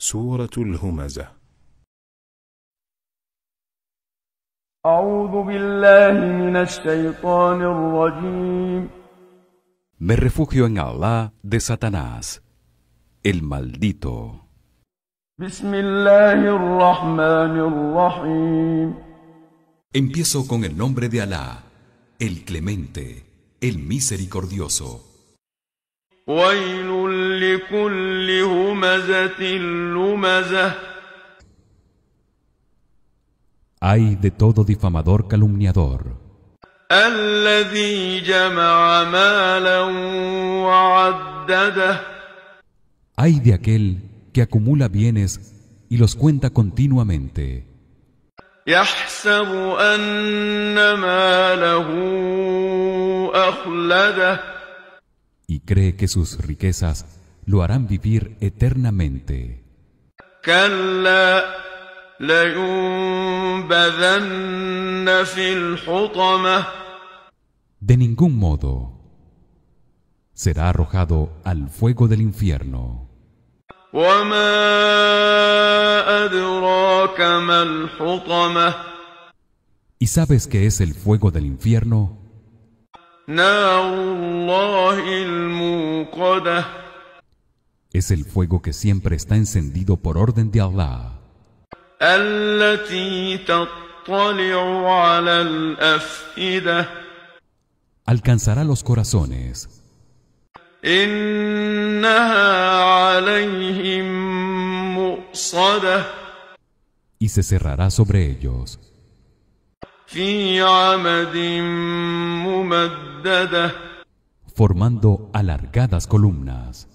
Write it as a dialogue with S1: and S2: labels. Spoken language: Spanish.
S1: سورة الهمزة
S2: أعوذ Rajim.
S1: Me refugio en Allah de Satanás, el maldito. Empiezo con el nombre de Allah, el clemente, el misericordioso.
S2: ويل
S1: Ay de todo difamador calumniador.
S2: hay
S1: Ay de aquel que acumula bienes y los cuenta continuamente y cree que sus riquezas lo harán vivir eternamente. De ningún modo será arrojado al fuego del infierno. ¿Y sabes qué es el fuego del infierno? Es el fuego que siempre está encendido por orden de Allah. Alcanzará los corazones. Y se cerrará sobre ellos formando alargadas columnas